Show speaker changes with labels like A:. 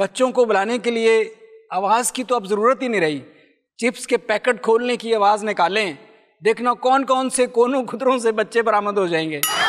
A: बच्चों को बुलाने के लिए आवाज़ की तो अब ज़रूरत ही नहीं रही चिप्स के पैकेट खोलने की आवाज़ निकालें देखना कौन कौन से कोनों खुदरों से बच्चे बरामद हो जाएंगे